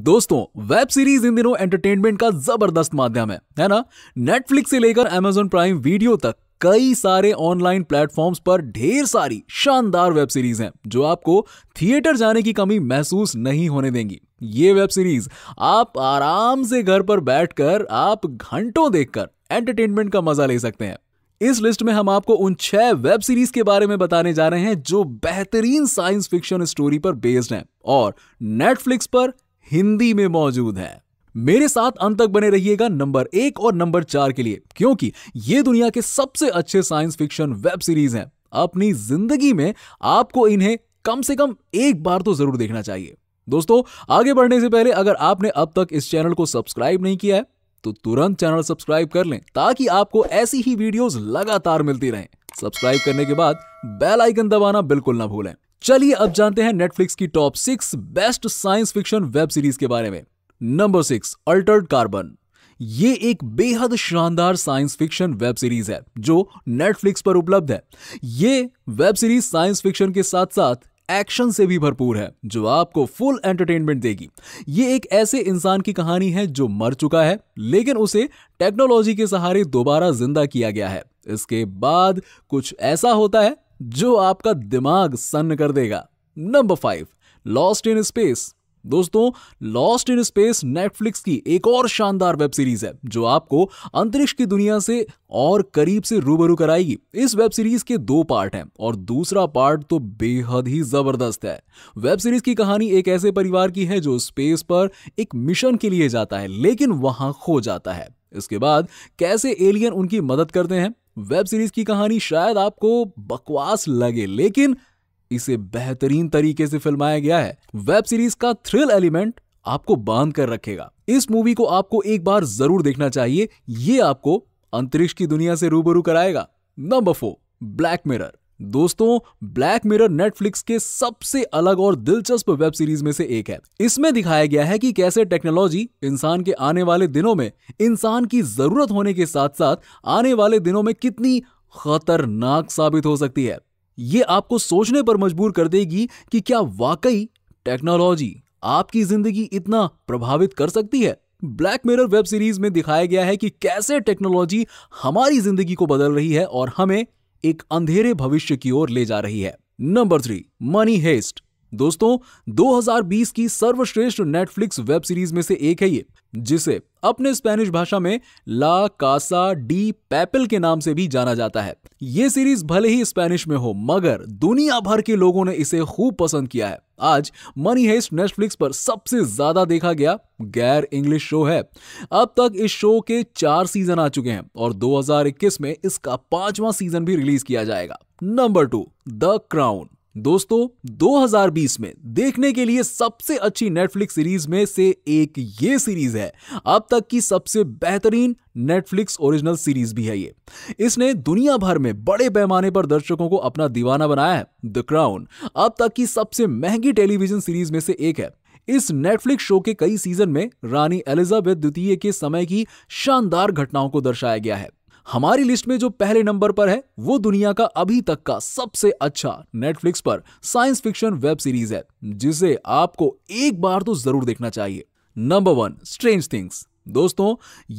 दोस्तों web series in दिनों entertainment का जबरदस्त माध्यम है है ना नेटफ्लिक्स से लेकर एमेजोन प्राइम वीडियो तक कई सारे ऑनलाइन प्लेटफॉर्म्स पर ढेर सारी शानदार वेब सीरीज हैं जो आपको थिएटर जाने की कमी महसूस नहीं होने देंगी ये वेब सीरीज आप आराम से घर पर बैठकर आप घंटों देखकर एंटरटेनमेंट का मजा ले सकते हैं इस लिस्ट में हम आपको उन छह वेब सीरीज के बारे में बताने जा रहे हैं जो बेहतरीन साइंस फिक्शन स्टोरी पर बेस्ड हैं और नेटफ्लिक्स पर हिंदी में मौजूद है मेरे साथ अंत तक बने रहिएगा नंबर एक और नंबर चार के लिए क्योंकि ये दुनिया के सबसे अच्छे साइंस फिक्शन वेब सीरीज हैं अपनी जिंदगी में आपको इन्हें कम से कम एक बार तो जरूर देखना चाहिए दोस्तों आगे बढ़ने से पहले अगर आपने अब तक इस चैनल को सब्सक्राइब नहीं किया है तो तुरंत चैनल सब्सक्राइब कर लें ताकि आपको ऐसी ही वीडियोस लगातार मिलती रहें सब्सक्राइब करने के बाद बेल आइकन दबाना बिल्कुल ना भूलें चलिए अब जानते हैं नेटफ्लिक्स की top six best science fiction web series के बारे में नंबर सिक्स अल्टर्ड कार्बन ये एक बेहद शानदार साइंस फिक्शन वेब सीरीज है जो नेटफ्लिक्स पर उपलब्ध है ये वेब सीरीज साइंस फिक्शन के साथ साथ एक्शन से भी भरपूर है जो आपको फुल एंटरटेनमेंट देगी ये एक ऐसे इंसान की कहानी है जो मर चुका है लेकिन उसे टेक्नोलॉजी के सहारे दोबारा जिंदा किया गया है इसके बाद कुछ ऐसा होता है जो आपका दिमाग सन्न कर देगा number five lost in space दोस्तों लॉस्ट इन स्पेस नेटफ्लिक्स की एक और शानदार वेब सीरीज है जो आपको अंतरिक्ष की दुनिया से और करीब से रूबरू कराएगी इस वेब सीरीज के दो पार्ट हैं और दूसरा पार्ट तो बेहद ही जबरदस्त है वेब सीरीज की कहानी एक ऐसे परिवार की है जो स्पेस पर एक मिशन के लिए जाता है लेकिन वहां खो जाता है इसके बाद कैसे एलियन उनकी मदद करते हैं वेब सीरीज की कहानी शायद आपको बकवास लगे लेकिन इसे बेहतरीन तरीके से फिल्माया गया है वेब सीरीज का थ्रिल एलिमेंट आपको बांध कर रखेगा इस मूवी को आपको एक बार जरूर देखना चाहिए ये आपको अंतरिक्ष की दुनिया से रूबरू कराएगा नंबर फोर ब्लैक मिरर दोस्तों ब्लैक मिरर नेटफ्लिक्स के सबसे अलग और दिलचस्प वेब सीरीज में से एक है इसमें दिखाया गया है कि कैसे टेक्नोलॉजी इंसान के आने वाले दिनों में इंसान की जरूरत होने के साथ साथ आने वाले दिनों में कितनी खतरनाक साबित हो सकती है ये आपको सोचने पर मजबूर कर देगी कि क्या वाकई टेक्नोलॉजी आपकी जिंदगी इतना प्रभावित कर सकती है ब्लैक मिरर वेब सीरीज में दिखाया गया है कि कैसे टेक्नोलॉजी हमारी जिंदगी को बदल रही है और हमें एक अंधेरे भविष्य की ओर ले जा रही है नंबर थ्री मनी हेस्ट दोस्तों 2020 की सर्वश्रेष्ठ नेटफ्लिक्स वेब सीरीज में से एक है ये जिसे अपने स्पेनिश भाषा में ला कासा डी पैपल के नाम से भी जाना जाता है ये सीरीज भले ही स्पेनिश में हो मगर दुनिया भर के लोगों ने इसे खूब पसंद किया है आज मनी हेस्ट नेटफ्लिक्स पर सबसे ज्यादा देखा गया गैर इंग्लिश शो है अब तक इस शो के चार सीजन आ चुके हैं और 2021 में इसका पांचवा सीजन भी रिलीज किया जाएगा नंबर टू द क्राउन दोस्तों 2020 में देखने के लिए सबसे अच्छी नेटफ्लिक्स सीरीज में से एक ये सीरीज है अब तक की सबसे बेहतरीन नेटफ्लिक्स ओरिजिनल सीरीज भी है ये इसने दुनिया भर में बड़े पैमाने पर दर्शकों को अपना दीवाना बनाया है द क्राउन अब तक की सबसे महंगी टेलीविजन सीरीज में से एक है इस नेटफ्लिक्स शो के कई सीजन में रानी एलिजाबेथ द्वितीय के समय की शानदार घटनाओं को दर्शाया गया है हमारी लिस्ट में जो पहले नंबर पर है वो दुनिया का अभी तक का सबसे अच्छा नेटफ्लिक्स पर साइंस फिक्शन वेब सीरीज है जिसे आपको एक बार तो जरूर देखना चाहिए नंबर वन स्ट्रेंज थिंग्स दोस्तों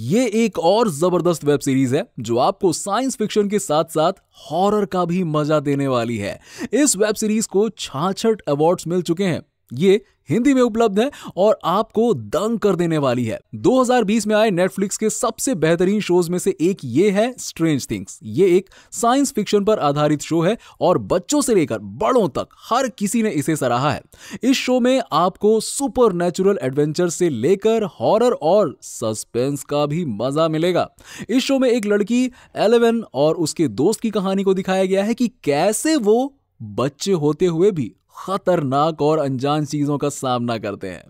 ये एक और जबरदस्त वेब सीरीज है जो आपको साइंस फिक्शन के साथ साथ हॉरर का भी मजा देने वाली है इस वेब सीरीज को छाछठ अवार्ड्स मिल चुके हैं ये हिंदी में उपलब्ध है और आपको दंग कर देने वाली है 2020 में आए नेटफ्लिक्स के सबसे बेहतरीन शोज में से एक ये है स्ट्रेंज थिंग्स ये एक साइंस फिक्शन पर आधारित शो है और बच्चों से लेकर बड़ों तक हर किसी ने इसे सराहा है इस शो में आपको सुपर नेचुरल एडवेंचर से लेकर हॉरर और सस्पेंस का भी मजा मिलेगा इस शो में एक लड़की एलेवन और उसके दोस्त की कहानी को दिखाया गया है कि कैसे वो बच्चे होते हुए भी खतरनाक और अनजान चीजों का सामना करते हैं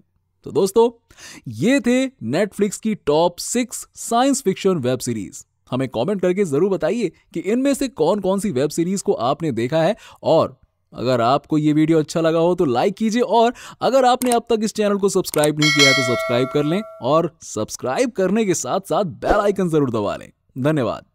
तो दोस्तों ये थे नेटफ्लिक्स की top six science fiction web series हमें कमेंट करके जरूर बताइए कि इनमें से कौन कौन सी वेब सीरीज को आपने देखा है और अगर आपको ये वीडियो अच्छा लगा हो तो लाइक कीजिए और अगर आपने अब तक इस चैनल को सब्सक्राइब नहीं किया है तो सब्सक्राइब कर लें और सब्सक्राइब करने के साथ साथ बेल आइकन जरूर दबा लें धन्यवाद